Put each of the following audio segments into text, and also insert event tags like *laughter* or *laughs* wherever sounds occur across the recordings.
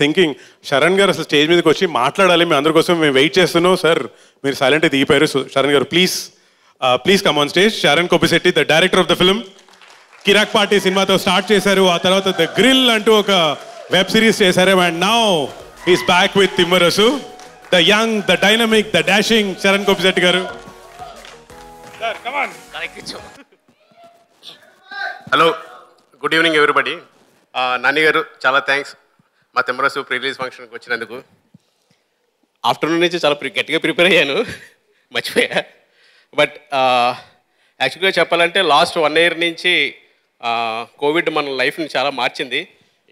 thinking Sharan గారు అసలు stage మీదకి వచ్చి మాట్లాడాలి మేము అందరి కోసం మేము వెయిట్ చేస్తున్నాం సార్ మీరు సైలెంట్ దిగిపోయారు Sharan garu please please come on stage Sharan Kobbishetty the director of the film Kirrak Party సినిమాతో స్టార్ట్ చేశారు ఆ తర్వాత ద గ్రిల్ అంటూ ఒక వెబ్ సిరీస్ చేశారు and now is back with Thimmarusu the young the dynamic the dashing Sharan Kobbishetty garu hello good evening everybody Nani garu చాలా thanks మా తెమ్మరాసు pre-release release ఫంక్షన్కి వచ్చినందుకు ఆఫ్టర్నూన్ నుంచి చాలా గట్టిగా ప్రిపేర్ అయ్యాను మర్చిపోయా బట్ యాక్చువల్గా చెప్పాలంటే లాస్ట్ వన్ ఇయర్ నుంచి కోవిడ్ మన లైఫ్ని చాలా మార్చింది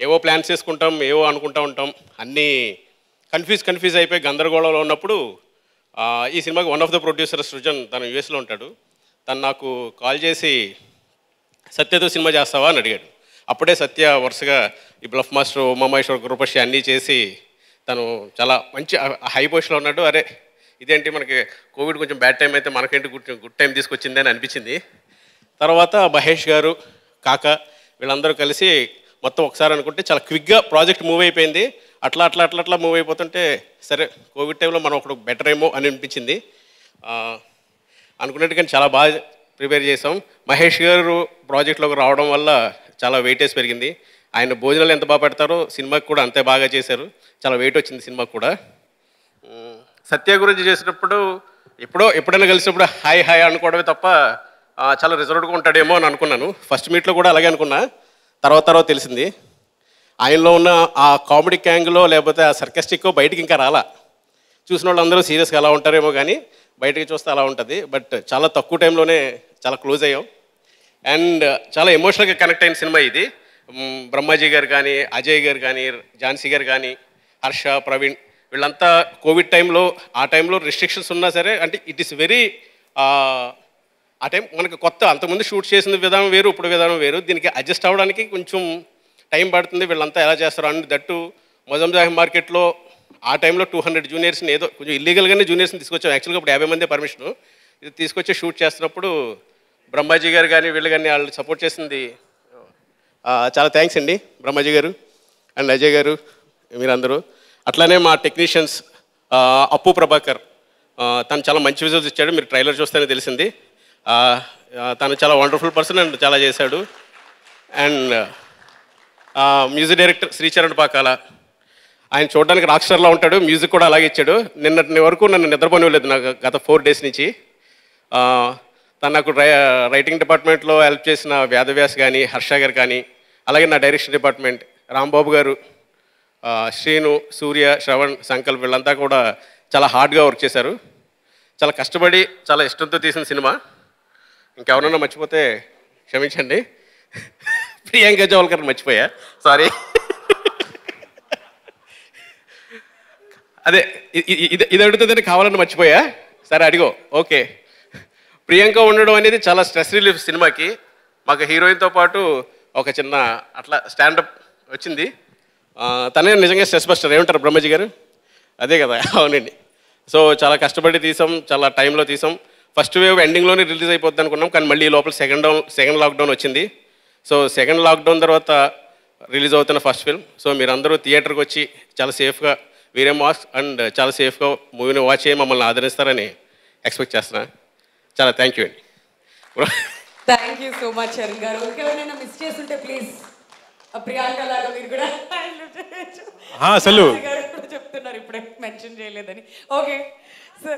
ఏవో ప్లాన్స్ చేసుకుంటాం ఏవో అనుకుంటూ ఉంటాం అన్నీ కన్ఫ్యూజ్ కన్ఫ్యూజ్ అయిపోయి గందరగోళంలో ఉన్నప్పుడు ఈ సినిమాకి one of the producer Srujan తను యూఎస్లో ఉంటాడు తను నాకు కాల్ చేసి సత్యతో సినిమా చేస్తావా అని అడిగాడు అప్పుడే సత్య వరుసగా ఈ బ్లఫ్ మాస్టర్ ఉమామహేశ్వర కృపశ్రీ అన్నీ చేసి తను చాలా మంచి హై పొజిషన్లో ఉన్నాడు అరే ఇదేంటి మనకి కోవిడ్ కొంచెం బ్యాడ్ టైం అయితే మనకేంటి గుడ్ గుడ్ టైం తీసుకొచ్చింది అని అనిపించింది తర్వాత మహేష్ గారు కాక వీళ్ళందరూ కలిసి మొత్తం ఒకసారి అనుకుంటే చాలా క్విక్గా ప్రాజెక్ట్ మూవ్ అయిపోయింది అట్లా అట్లా అట్లా అట్లా మూవ్ అయిపోతుంటే సరే కోవిడ్ టైంలో మనం ఒకడు బెటర్ ఏమో అని అనిపించింది అనుకున్నట్టుగా చాలా బాగా ప్రిపేర్ చేసాం మహేష్ గారు ప్రాజెక్ట్లోకి రావడం వల్ల చాలా వెయిటేజ్ పెరిగింది ఆయన భోజనాలు ఎంత బాగా పెడతారో సినిమాకి కూడా అంతే బాగా చేశారు చాలా వెయిట్ వచ్చింది సినిమాకి కూడా సత్య గురించి చేసినప్పుడు ఎప్పుడో ఎప్పుడైనా కలిసినప్పుడు హాయ్ హాయ్ అనుకోవడమే తప్ప చాలా రిజర్వ్డ్గా ఉంటాడేమో అని అనుకున్నాను ఫస్ట్ మీట్లో కూడా అలాగే అనుకున్నా తర్వాత తర్వాత తెలిసింది ఆయనలో ఉన్న ఆ కామెడీ క్యాంగ్లో లేకపోతే ఆ సర్కస్టిక్ బయటకి ఇంకా రాలా చూసిన వాళ్ళందరూ సీరియస్గా అలా ఉంటారేమో కానీ బయటకి చూస్తే అలా ఉంటుంది బట్ చాలా తక్కువ టైంలోనే చాలా క్లోజ్ అయ్యాం అండ్ చాలా ఎమోషనల్గా కనెక్ట్ అయిన సినిమా ఇది బ్రహ్మాజీ గారు కానీ అజయ్ గారు కానీ ఝాన్సీ గారు కానీ హర్ష ప్రవీణ్ వీళ్ళంతా కోవిడ్ టైంలో ఆ టైంలో రిస్ట్రిక్షన్స్ ఉన్నా సరే అంటే ఇట్ ఈస్ వెరీ ఆ టైం మనకు కొత్త అంతకుముందు షూట్ చేసిన విధానం వేరు ఇప్పుడు విధానం వేరు దీనికి అడ్జస్ట్ అవ్వడానికి కొంచెం టైం పడుతుంది వీళ్ళంతా ఎలా చేస్తారు అండ్ దట్టు మొజంజాహి మార్కెట్లో ఆ టైంలో టూ హండ్రెడ్ జూనియర్స్ని ఏదో కొంచెం ఇల్లీగల్గానే జూనియర్స్ని తీసుకొచ్చాం యాక్చువల్గా ఇప్పుడు యాభై మంది పర్మిషన్ ఇది తీసుకొచ్చి షూట్ చేస్తున్నప్పుడు బ్రహ్మాజీ గారు కానీ వీళ్ళు కానీ వాళ్ళు సపోర్ట్ చేసింది చాలా థ్యాంక్స్ అండి బ్రహ్మాజీ గారు అండ్ అజయ్ గారు మీరందరూ అట్లానే మా టెక్నీషియన్స్ అప్పు ప్రభాకర్ తను చాలా మంచి విజువల్స్ ఇచ్చాడు మీరు ట్రైలర్ చూస్తేనే తెలిసింది తను చాలా వండర్ఫుల్ పర్సన్ అండ్ చాలా చేశాడు and music director Sricharan Pakala ఆయన చూడడానికి రాక్స్టర్లా ఉంటాడు మ్యూజిక్ కూడా అలాగే ఇచ్చాడు నిన్నటి వరకు నన్ను నిద్రపోనివ్వలేదు నాకు గత ఫోర్ డేస్ నుంచి తను నాకు రైటింగ్ డిపార్ట్మెంట్లో హెల్ప్ చేసిన వేదవ్యాస్ కానీ హర్ష గారు కానీ అలాగే నా డైరెక్షన్ డిపార్ట్మెంట్ రాంబాబు గారు శ్రీను సూర్య శ్రవణ్ సంకల్ప్ వీళ్ళంతా కూడా చాలా హార్డ్గా వర్క్ చేశారు చాలా కష్టపడి చాలా ఇష్టంతో తీసిన సినిమా ఇంకెవరన్నా మర్చిపోతే క్షమించండి *laughs* ప్రియాంక జవల్కర్ మర్చిపోయా సారీ *laughs* అదే ఇది ఇది అడుగుతుందని కావాలని మర్చిపోయా సరే అడిగో ఓకే ప్రియాంక ఉండడం అనేది చాలా స్ట్రెస్ రిలీఫ్ సినిమాకి మాకు హీరోయిన్తో పాటు ఒక చిన్న అట్లా స్టాండప్ వచ్చింది తనే నిజంగా స్ట్రెస్ బస్టర్ ఏమంటారు బ్రహ్మజీ గారు అదే కదా *laughs* అవునండి సో చాలా కష్టపడి తీసాం చాలా టైంలో తీసాం ఫస్ట్ వేవ్ ఎండింగ్లోనే రిలీజ్ అయిపోద్ది అనుకున్నాం కానీ మళ్ళీ లోపల సెకండ్ డౌన్ సెకండ్ లాక్డౌన్ వచ్చింది సో సెకండ్ లాక్డౌన్ తర్వాత రిలీజ్ అవుతున్న ఫస్ట్ ఫిల్మ్ సో మీరందరూ థియేటర్కి వచ్చి చాలా సేఫ్గా వీరే మాస్క్ అండ్ చాలా సేఫ్గా మూవీని వాచ్ చేయి మమ్మల్ని ఆదరిస్తారని ఎక్స్పెక్ట్ చేస్తున్నాను చాలా థ్యాంక్ యూ అండి thank you so much Arun garu ఇంకేమైనా మిస్ చేస్తుంటే ప్లీజ్ ప్రియాంక లాగా మీరు కూడా అసలు చెప్తున్నారు ఇప్పుడే మెన్షన్ చేయలేదని ఓకే సో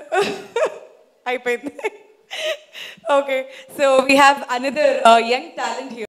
అయిపోయింది okay so we have another young talent here